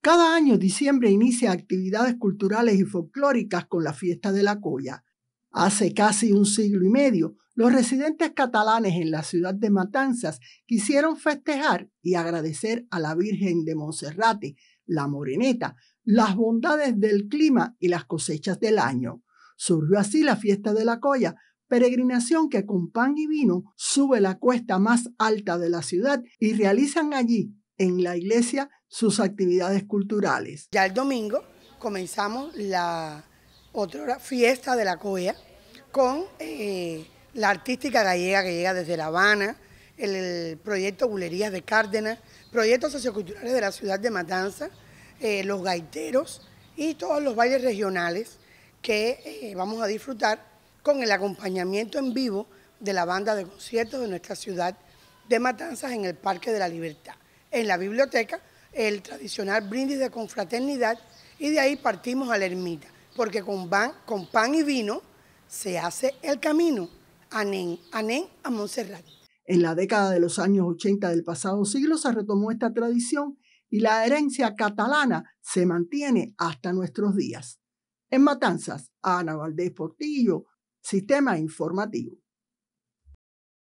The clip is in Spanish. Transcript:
Cada año diciembre inicia actividades culturales y folclóricas con la fiesta de la Coya. Hace casi un siglo y medio, los residentes catalanes en la ciudad de Matanzas quisieron festejar y agradecer a la Virgen de Monserrate, la Moreneta, las bondades del clima y las cosechas del año. Surgió así la fiesta de la Coya, peregrinación que con pan y vino sube la cuesta más alta de la ciudad y realizan allí en la iglesia sus actividades culturales. Ya el domingo comenzamos la otra fiesta de la COEA con eh, la artística gallega que llega desde La Habana, el, proyecto Bulerías de Cárdenas, proyectos socioculturales de la ciudad de Matanzas, eh, los gaiteros y todos los bailes regionales que eh, vamos a disfrutar con el acompañamiento en vivo de la banda de conciertos de nuestra ciudad de Matanzas en el Parque de la Libertad en la biblioteca el tradicional brindis de confraternidad y de ahí partimos a la ermita, porque con, con pan y vino se hace el camino, Anén, a Montserrat. En la década de los años 80 del pasado siglo se retomó esta tradición y la herencia catalana se mantiene hasta nuestros días. En Matanzas, Ana Valdés Portillo, Sistema Informativo.